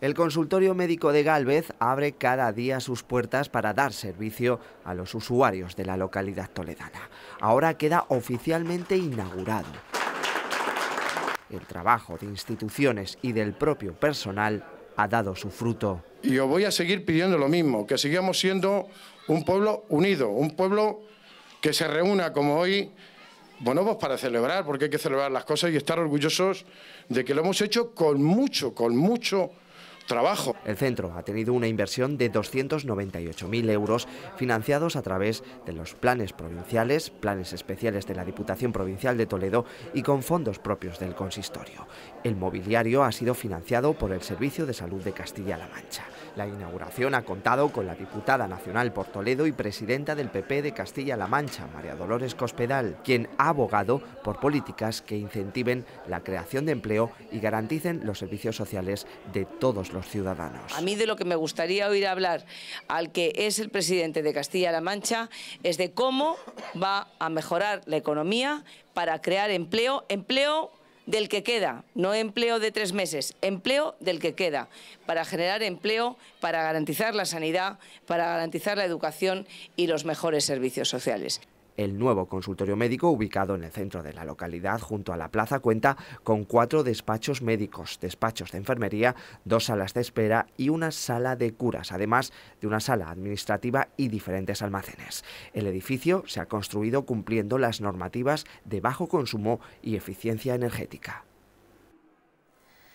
El consultorio médico de Galvez abre cada día sus puertas para dar servicio a los usuarios de la localidad toledana. Ahora queda oficialmente inaugurado. El trabajo de instituciones y del propio personal ha dado su fruto. Y os voy a seguir pidiendo lo mismo, que sigamos siendo un pueblo unido, un pueblo que se reúna como hoy bueno, pues para celebrar, porque hay que celebrar las cosas y estar orgullosos de que lo hemos hecho con mucho, con mucho trabajo. El centro ha tenido una inversión de 298.000 euros financiados a través de los planes provinciales, planes especiales de la Diputación Provincial de Toledo y con fondos propios del consistorio. El mobiliario ha sido financiado por el Servicio de Salud de Castilla-La Mancha. La inauguración ha contado con la diputada nacional por Toledo y presidenta del PP de Castilla-La Mancha, María Dolores Cospedal, quien ha abogado por políticas que incentiven la creación de empleo y garanticen los servicios sociales de todos los ciudadanos. A mí de lo que me gustaría oír hablar al que es el presidente de Castilla-La Mancha es de cómo va a mejorar la economía para crear empleo, empleo del que queda, no empleo de tres meses, empleo del que queda, para generar empleo, para garantizar la sanidad, para garantizar la educación y los mejores servicios sociales. El nuevo consultorio médico, ubicado en el centro de la localidad, junto a la plaza, cuenta con cuatro despachos médicos, despachos de enfermería, dos salas de espera y una sala de curas, además de una sala administrativa y diferentes almacenes. El edificio se ha construido cumpliendo las normativas de bajo consumo y eficiencia energética.